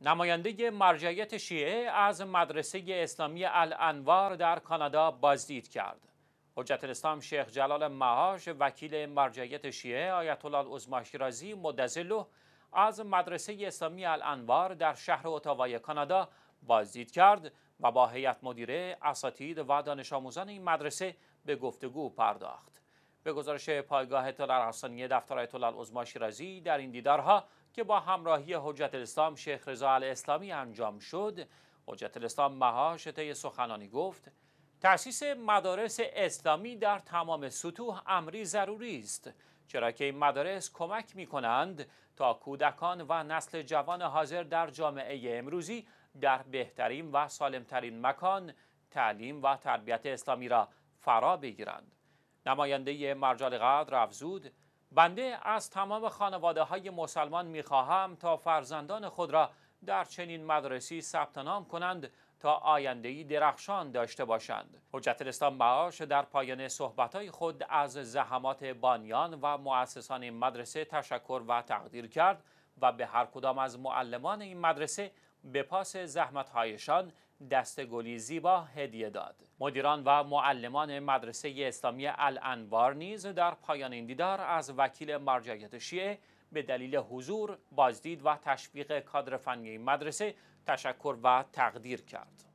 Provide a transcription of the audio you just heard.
نماینده مرجعیت شیعه از مدرسه اسلامی الانوار در کانادا بازدید کرد. حجت الاسلام شیخ جلال معاش وکیل مرجعیت شیعه آیت الله عزماشیرازی شیرازی از مدرسه اسلامی الانوار در شهر اتاوای کانادا بازدید کرد و با هیئت مدیره اساتید و دانش آموزان این مدرسه به گفتگو پرداخت. به گزارش پایگاه طلال حسنیه دفتر آیت الله شیرازی در این دیدارها که با همراهی حجت الاسلام شیخ رضا اسلامی انجام شد حجت الاسلام مهاش طی سخنانی گفت تأسیس مدارس اسلامی در تمام سطوح امری ضروری است چرا که این مدارس کمک می کنند تا کودکان و نسل جوان حاضر در جامعه امروزی در بهترین و سالمترین مکان تعلیم و تربیت اسلامی را فرا بگیرند. نماینده مرجال قدر افزود بنده از تمام خانواده های مسلمان میخواهم تا فرزندان خود را در چنین مدرسی ثبت نام کنند تا آیندهی درخشان داشته باشند حجت الاسلام معاش در پایان صحبتهای خود از زحمات بانیان و مؤسسان این مدرسه تشکر و تقدیر کرد و به هر کدام از معلمان این مدرسه به پاس زحمتهایشان دست گلی زیبا هدیه داد مدیران و معلمان مدرسه اسلامی الانوار نیز در پایان این دیدار از وکیل مرجعیت شیعه به دلیل حضور بازدید و تشویق کادر فنی مدرسه تشکر و تقدیر کرد